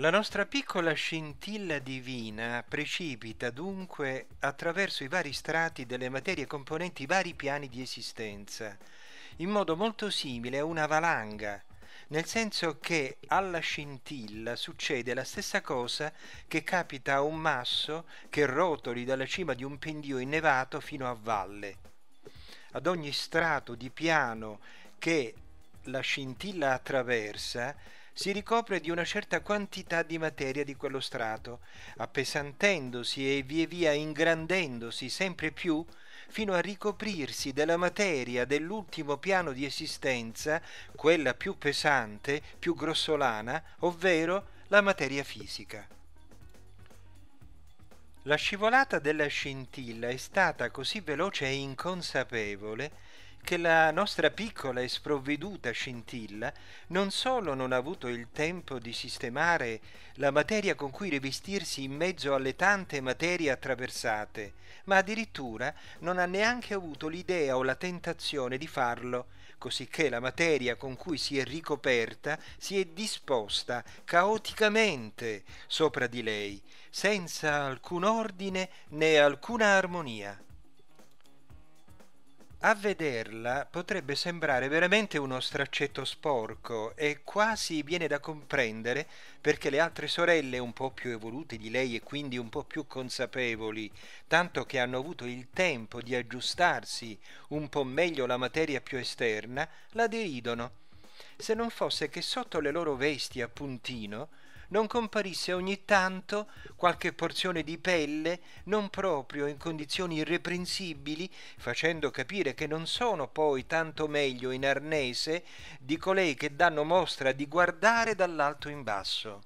La nostra piccola scintilla divina precipita dunque attraverso i vari strati delle materie componenti vari piani di esistenza, in modo molto simile a una valanga, nel senso che alla scintilla succede la stessa cosa che capita a un masso che rotoli dalla cima di un pendio innevato fino a valle. Ad ogni strato di piano che la scintilla attraversa, si ricopre di una certa quantità di materia di quello strato, appesantendosi e via via ingrandendosi sempre più fino a ricoprirsi della materia dell'ultimo piano di esistenza, quella più pesante, più grossolana, ovvero la materia fisica. La scivolata della scintilla è stata così veloce e inconsapevole che la nostra piccola e sprovveduta scintilla non solo non ha avuto il tempo di sistemare la materia con cui rivestirsi in mezzo alle tante materie attraversate, ma addirittura non ha neanche avuto l'idea o la tentazione di farlo, cosicché la materia con cui si è ricoperta si è disposta caoticamente sopra di lei, senza alcun ordine né alcuna armonia. A vederla potrebbe sembrare veramente uno straccetto sporco e quasi viene da comprendere perché le altre sorelle un po' più evolute di lei e quindi un po' più consapevoli, tanto che hanno avuto il tempo di aggiustarsi un po' meglio la materia più esterna, la deridono. Se non fosse che sotto le loro vesti a puntino non comparisse ogni tanto qualche porzione di pelle non proprio in condizioni irreprensibili, facendo capire che non sono poi tanto meglio in arnese di colei che danno mostra di guardare dall'alto in basso.